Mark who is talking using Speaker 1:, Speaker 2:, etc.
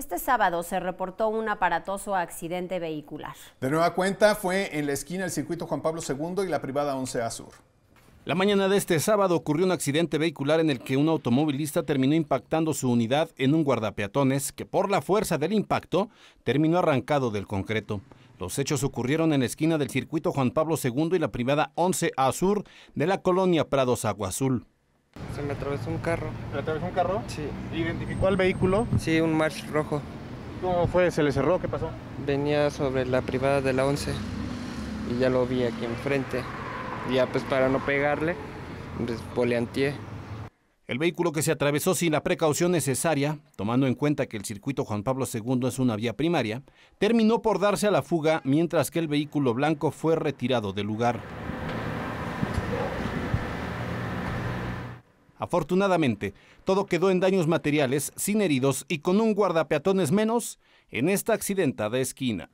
Speaker 1: Este sábado se reportó un aparatoso accidente vehicular.
Speaker 2: De nueva cuenta fue en la esquina del circuito Juan Pablo II y la privada 11A Sur. La mañana de este sábado ocurrió
Speaker 3: un accidente vehicular en el que un automovilista terminó impactando su unidad en un guardapeatones que por la fuerza del impacto terminó arrancado del concreto. Los hechos ocurrieron en la esquina del circuito Juan Pablo II y la privada 11 a Sur de la colonia Prados Agua Azul.
Speaker 1: Se me atravesó un carro. ¿Se atravesó un carro? Sí. ¿Identificó al vehículo? Sí, un March rojo. ¿Cómo fue? ¿Se le cerró? ¿Qué pasó? Venía sobre la privada de la 11 y ya lo vi aquí enfrente. Ya pues para no pegarle, pues
Speaker 3: El vehículo que se atravesó sin la precaución necesaria, tomando en cuenta que el circuito Juan Pablo II es una vía primaria, terminó por darse a la fuga mientras que el vehículo blanco fue retirado del lugar. Afortunadamente, todo quedó en daños materiales, sin heridos y con un guardapeatones menos en esta accidentada esquina.